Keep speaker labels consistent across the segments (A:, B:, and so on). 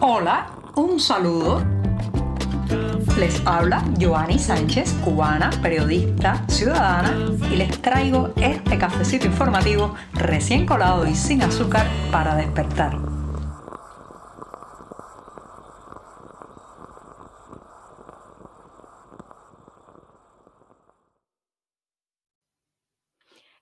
A: Hola, un saludo. Les habla Joanny Sánchez, cubana, periodista, ciudadana, y les traigo este cafecito informativo recién colado y sin azúcar para despertar.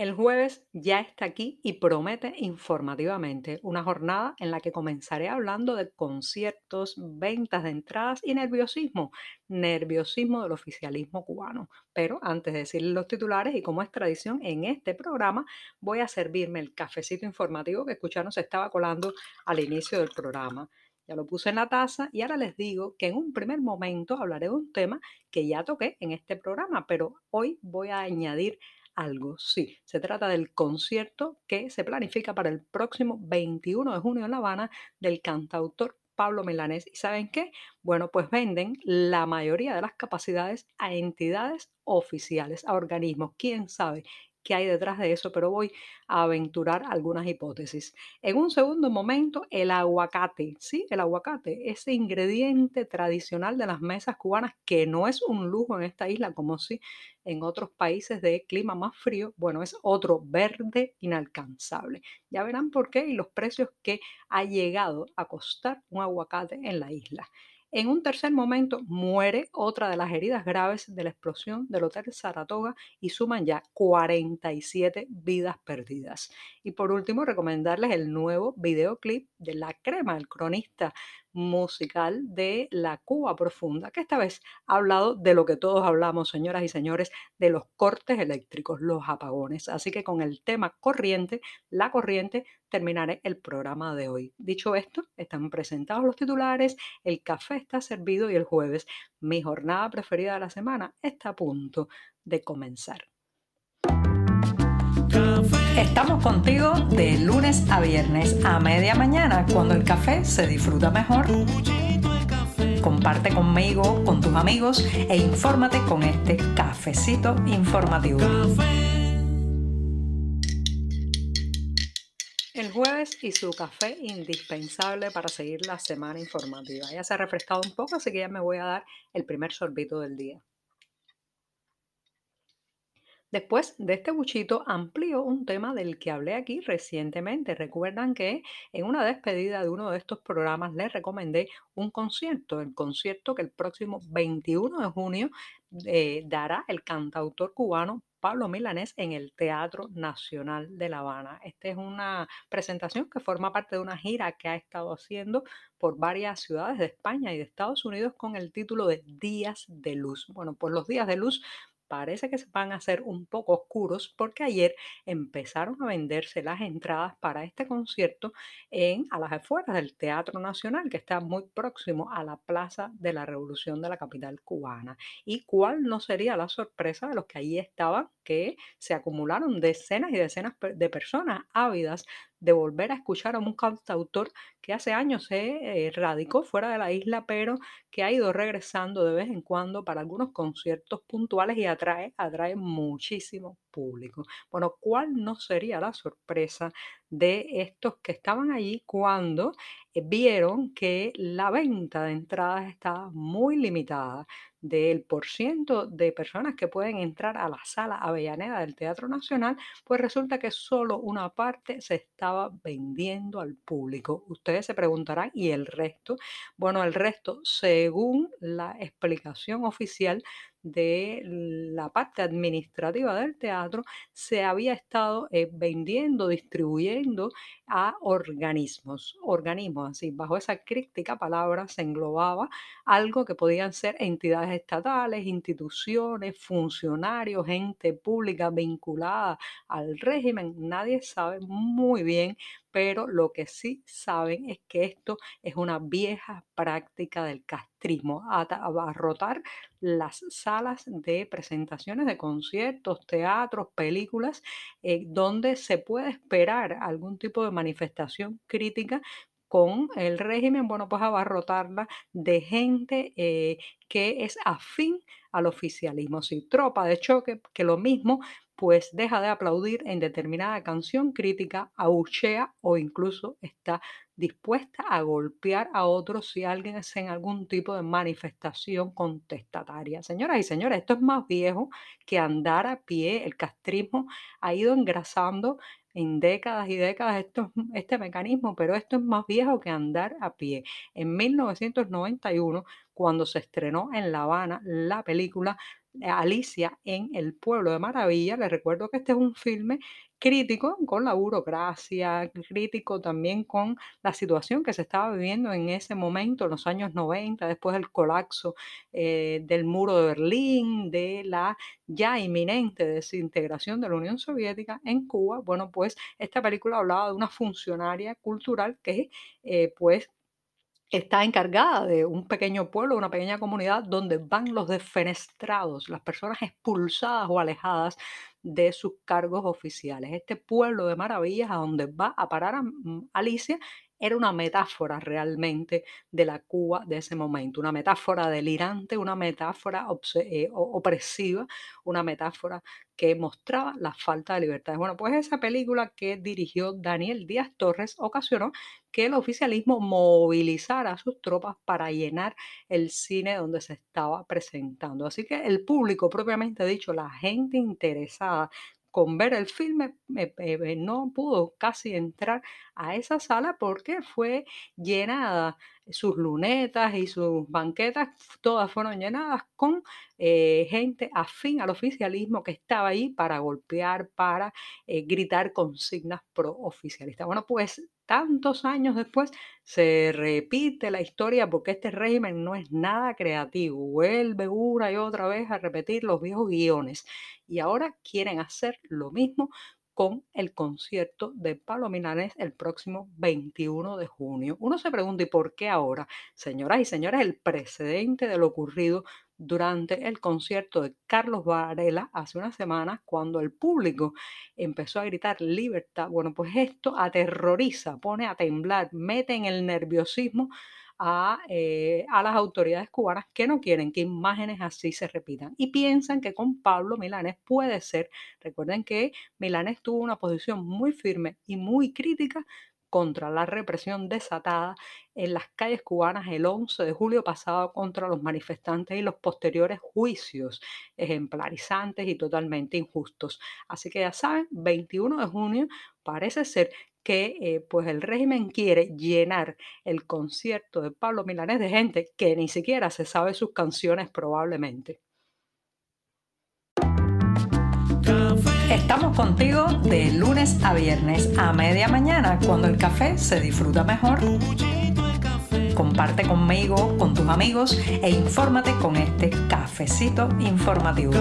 A: El jueves ya está aquí y promete informativamente una jornada en la que comenzaré hablando de conciertos, ventas de entradas y nerviosismo, nerviosismo del oficialismo cubano. Pero antes de decir los titulares y como es tradición en este programa, voy a servirme el cafecito informativo que escucharon se estaba colando al inicio del programa. Ya lo puse en la taza y ahora les digo que en un primer momento hablaré de un tema que ya toqué en este programa, pero hoy voy a añadir algo, sí. Se trata del concierto que se planifica para el próximo 21 de junio en La Habana del cantautor Pablo Milanés. ¿Y saben qué? Bueno, pues venden la mayoría de las capacidades a entidades oficiales, a organismos. ¿Quién sabe? qué hay detrás de eso, pero voy a aventurar algunas hipótesis. En un segundo momento, el aguacate, sí, el aguacate, ese ingrediente tradicional de las mesas cubanas, que no es un lujo en esta isla como si en otros países de clima más frío, bueno, es otro verde inalcanzable. Ya verán por qué y los precios que ha llegado a costar un aguacate en la isla. En un tercer momento muere otra de las heridas graves de la explosión del Hotel Saratoga y suman ya 47 vidas perdidas. Y por último, recomendarles el nuevo videoclip de La Crema, el cronista musical de la Cuba profunda, que esta vez ha hablado de lo que todos hablamos, señoras y señores, de los cortes eléctricos, los apagones. Así que con el tema corriente, la corriente, terminaré el programa de hoy. Dicho esto, están presentados los titulares, el café está servido y el jueves, mi jornada preferida de la semana, está a punto de comenzar. Estamos contigo de lunes a viernes a media mañana cuando el café se disfruta mejor. Comparte conmigo, con tus amigos e infórmate con este cafecito informativo. El jueves y su café indispensable para seguir la semana informativa. Ya se ha refrescado un poco, así que ya me voy a dar el primer sorbito del día. Después de este buchito amplío un tema del que hablé aquí recientemente. Recuerdan que en una despedida de uno de estos programas les recomendé un concierto, el concierto que el próximo 21 de junio eh, dará el cantautor cubano Pablo Milanés en el Teatro Nacional de La Habana. Esta es una presentación que forma parte de una gira que ha estado haciendo por varias ciudades de España y de Estados Unidos con el título de Días de Luz. Bueno, pues los Días de Luz parece que se van a hacer un poco oscuros porque ayer empezaron a venderse las entradas para este concierto en, a las afueras del Teatro Nacional, que está muy próximo a la Plaza de la Revolución de la capital cubana. ¿Y cuál no sería la sorpresa de los que allí estaban, que se acumularon decenas y decenas de personas ávidas de volver a escuchar a un cantautor que hace años se eh, radicó fuera de la isla, pero que ha ido regresando de vez en cuando para algunos conciertos puntuales y atrae, atrae muchísimo público. Bueno, ¿cuál no sería la sorpresa de estos que estaban allí cuando eh, vieron que la venta de entradas estaba muy limitada? Del por ciento de personas que pueden entrar a la sala Avellaneda del Teatro Nacional, pues resulta que solo una parte se estaba vendiendo al público. Ustedes se preguntarán, ¿y el resto? Bueno, el resto, según la explicación oficial, de la parte administrativa del teatro se había estado eh, vendiendo, distribuyendo a organismos, organismos, así, bajo esa crítica palabra se englobaba algo que podían ser entidades estatales, instituciones, funcionarios, gente pública vinculada al régimen, nadie sabe muy bien pero lo que sí saben es que esto es una vieja práctica del castrismo, abarrotar las salas de presentaciones de conciertos, teatros, películas, eh, donde se puede esperar algún tipo de manifestación crítica con el régimen, bueno, pues abarrotarla de gente eh, que es afín al oficialismo, si tropa de choque, que lo mismo pues deja de aplaudir en determinada canción crítica, abuchea o incluso está dispuesta a golpear a otros si alguien es en algún tipo de manifestación contestataria. Señoras y señores, esto es más viejo que andar a pie. El castrismo ha ido engrasando en décadas y décadas este mecanismo, pero esto es más viejo que andar a pie. En 1991, cuando se estrenó en La Habana la película eh, Alicia en El Pueblo de Maravilla. Les recuerdo que este es un filme crítico con la burocracia, crítico también con la situación que se estaba viviendo en ese momento, en los años 90, después del colapso eh, del muro de Berlín, de la ya inminente desintegración de la Unión Soviética en Cuba. Bueno, pues esta película hablaba de una funcionaria cultural que eh, pues está encargada de un pequeño pueblo, una pequeña comunidad donde van los desfenestrados, las personas expulsadas o alejadas de sus cargos oficiales. Este pueblo de maravillas a donde va a parar mm, Alicia era una metáfora realmente de la Cuba de ese momento, una metáfora delirante, una metáfora eh, opresiva, una metáfora que mostraba la falta de libertades. Bueno, pues esa película que dirigió Daniel Díaz Torres ocasionó que el oficialismo movilizara a sus tropas para llenar el cine donde se estaba presentando. Así que el público, propiamente dicho, la gente interesada con ver el filme me eh, no pudo casi entrar a esa sala porque fue llenada, eh, sus lunetas y sus banquetas todas fueron llenadas con eh, gente afín al oficialismo que estaba ahí para golpear, para gritar consignas pro oficialistas. Bueno, pues tantos años después se repite la historia porque este régimen no es nada creativo, vuelve una y otra vez a repetir los viejos guiones y ahora quieren hacer lo mismo con el concierto de Palominares el próximo 21 de junio. Uno se pregunta, ¿y por qué ahora? Señoras y señores, el precedente de lo ocurrido durante el concierto de Carlos Varela hace unas semanas, cuando el público empezó a gritar libertad, bueno, pues esto aterroriza, pone a temblar, mete en el nerviosismo eh, a, las autoridades cubanas que no quieren que imágenes así se repitan y piensan que con Pablo Milanes puede ser. Recuerden que Milanes tuvo una posición muy firme y muy crítica contra la represión desatada en las calles cubanas el 11 de julio pasado contra los manifestantes y los posteriores juicios ejemplarizantes y totalmente injustos. Así que ya saben, 21 de junio parece ser que eh, pues el régimen quiere llenar el concierto de Pablo Milanés de gente que ni siquiera se sabe sus canciones probablemente. Estamos contigo de lunes a viernes a media mañana cuando el café se disfruta mejor. Comparte conmigo, con tus amigos e infórmate con este cafecito informativo.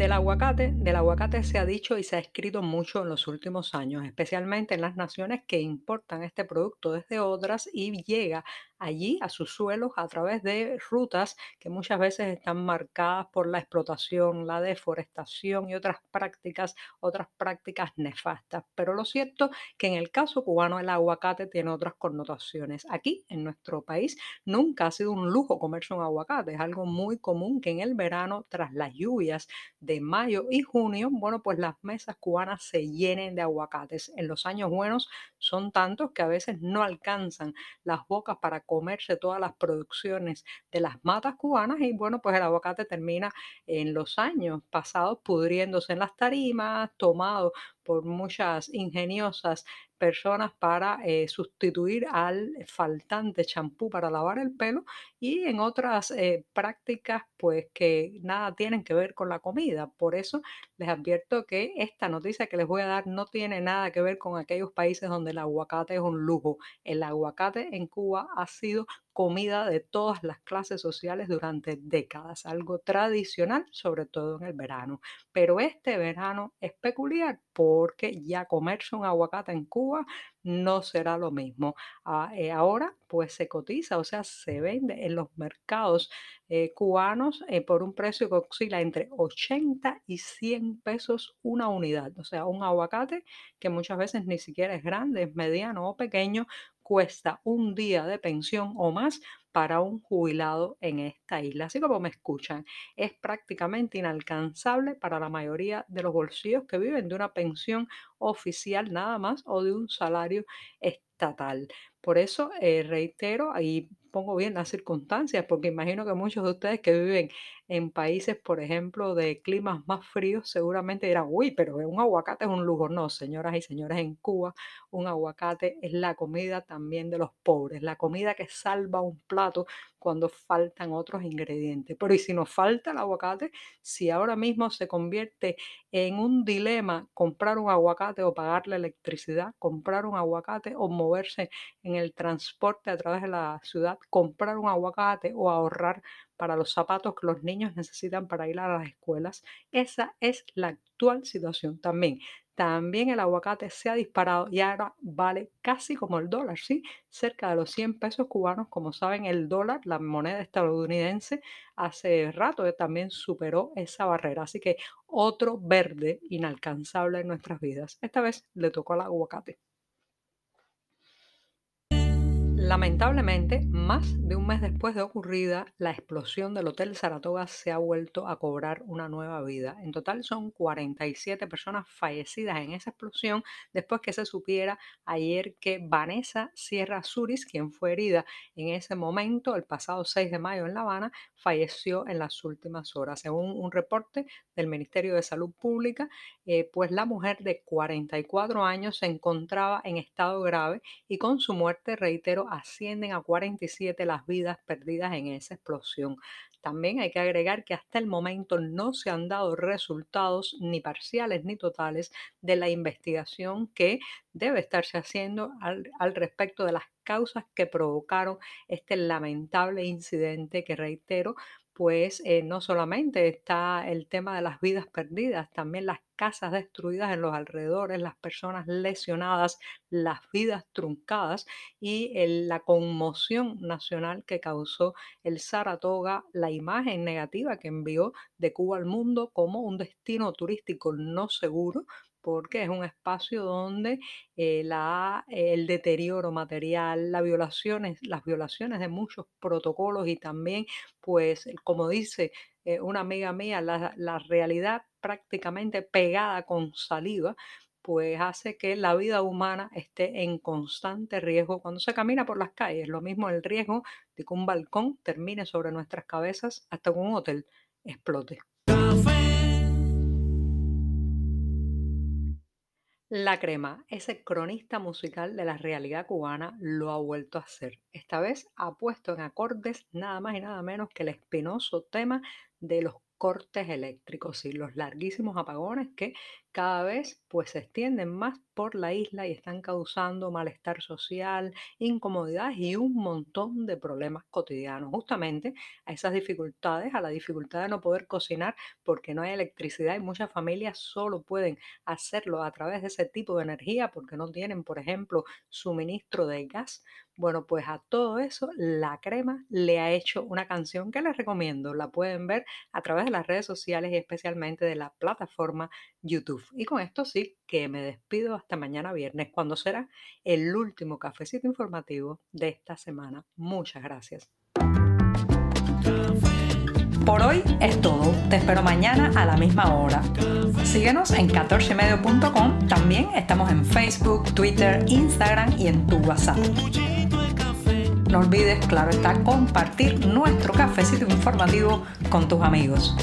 A: Del aguacate, del aguacate se ha dicho y se ha escrito mucho en los últimos años, especialmente en las naciones que importan este producto desde otras y llega allí a sus suelos a través de rutas que muchas veces están marcadas por la explotación, la deforestación y otras prácticas, otras prácticas nefastas. Pero lo cierto que en el caso cubano el aguacate tiene otras connotaciones. Aquí en nuestro país nunca ha sido un lujo comerse un aguacate, es algo muy común que en el verano tras las lluvias de mayo y junio, bueno, pues las mesas cubanas se llenen de aguacates. En los años buenos son tantos que a veces no alcanzan las bocas para comerse todas las producciones de las matas cubanas y bueno, pues el aguacate termina en los años pasados pudriéndose en las tarimas, tomado por muchas ingeniosas personas para eh, sustituir al faltante champú para lavar el pelo y en otras eh, prácticas pues que nada tienen que ver con la comida. Por eso les advierto que esta noticia que les voy a dar no tiene nada que ver con aquellos países donde el aguacate es un lujo. El aguacate en Cuba ha sido comida de todas las clases sociales durante décadas, algo tradicional, sobre todo en el verano. Pero este verano es peculiar porque ya comerse un aguacate en Cuba no será lo mismo. Ah, eh, ahora pues se cotiza, o sea, se vende en los mercados eh, cubanos eh, por un precio que oscila entre 80 y 100 pesos una unidad. O sea, un aguacate que muchas veces ni siquiera es grande, es mediano o pequeño, cuesta un día de pensión o más para un jubilado en esta isla. Así como me escuchan, es prácticamente inalcanzable para la mayoría de los bolsillos que viven de una pensión oficial nada más o de un salario estatal. Por eso eh, reitero, ahí pongo bien las circunstancias, porque imagino que muchos de ustedes que viven en países, por ejemplo, de climas más fríos, seguramente dirán, uy, pero un aguacate es un lujo. No, señoras y señores, en Cuba un aguacate es la comida también de los pobres, la comida que salva un plato cuando faltan otros ingredientes. Pero ¿y si nos falta el aguacate? Si ahora mismo se convierte en un dilema comprar un aguacate o pagar la electricidad, comprar un aguacate o moverse en el transporte a través de la ciudad, comprar un aguacate o ahorrar para los zapatos que los niños necesitan para ir a las escuelas. Esa es la actual situación también. También el aguacate se ha disparado y ahora vale casi como el dólar, ¿sí? Cerca de los 100 pesos cubanos, como saben, el dólar, la moneda estadounidense, hace rato eh, también superó esa barrera. Así que otro verde inalcanzable en nuestras vidas. Esta vez le tocó al aguacate. Lamentablemente, más de un mes después de ocurrida la explosión del Hotel Saratoga, se ha vuelto a cobrar una nueva vida. En total son 47 personas fallecidas en esa explosión después que se supiera ayer que Vanessa Sierra Suris, quien fue herida en ese momento, el pasado 6 de mayo en La Habana, falleció en las últimas horas. Según un reporte del Ministerio de Salud Pública, eh, pues la mujer de 44 años se encontraba en estado grave y con su muerte, reitero, ascienden a 47 las vidas perdidas en esa explosión. También hay que agregar que hasta el momento no se han dado resultados ni parciales ni totales de la investigación que debe estarse haciendo al, respecto de las causas que provocaron este lamentable incidente que, reitero, pues eh, no solamente está el tema de las vidas perdidas, también las casas destruidas en los alrededores, las personas lesionadas, las vidas truncadas y la conmoción nacional que causó el Saratoga, la imagen negativa que envió de Cuba al mundo como un destino turístico no seguro porque es un espacio donde eh, la, el deterioro material, las violaciones, las violaciones de muchos protocolos y también, pues, como dice eh, una amiga mía, la, la realidad prácticamente pegada con saliva, pues hace que la vida humana esté en constante riesgo cuando se camina por las calles. Lo mismo el riesgo de que un balcón termine sobre nuestras cabezas hasta que un hotel explote. La Crema, ese cronista musical de la realidad cubana, lo ha vuelto a hacer. Esta vez ha puesto en acordes nada más y nada menos que el espinoso tema de los cortes eléctricos y los larguísimos apagones que cada vez pues se extienden más por la isla y están causando malestar social, incomodidad y un montón de problemas cotidianos, justamente a esas dificultades, a la dificultad de no poder cocinar porque no hay electricidad y muchas familias solo pueden hacerlo a través de ese tipo de energía porque no tienen, por ejemplo, suministro de gas. Bueno, pues a todo eso la crema le ha hecho una canción que les recomiendo. La pueden ver a través de las redes sociales y especialmente de la plataforma YouTube. Y con esto sí que me despido hasta mañana viernes, cuando será el último cafecito informativo de esta semana. Muchas gracias. Por hoy es todo. Te espero mañana a la misma hora. Síguenos en 14medio.com. También estamos en Facebook, Twitter, Instagram y en tu WhatsApp. No olvides, claro está, compartir nuestro cafecito informativo con tus amigos.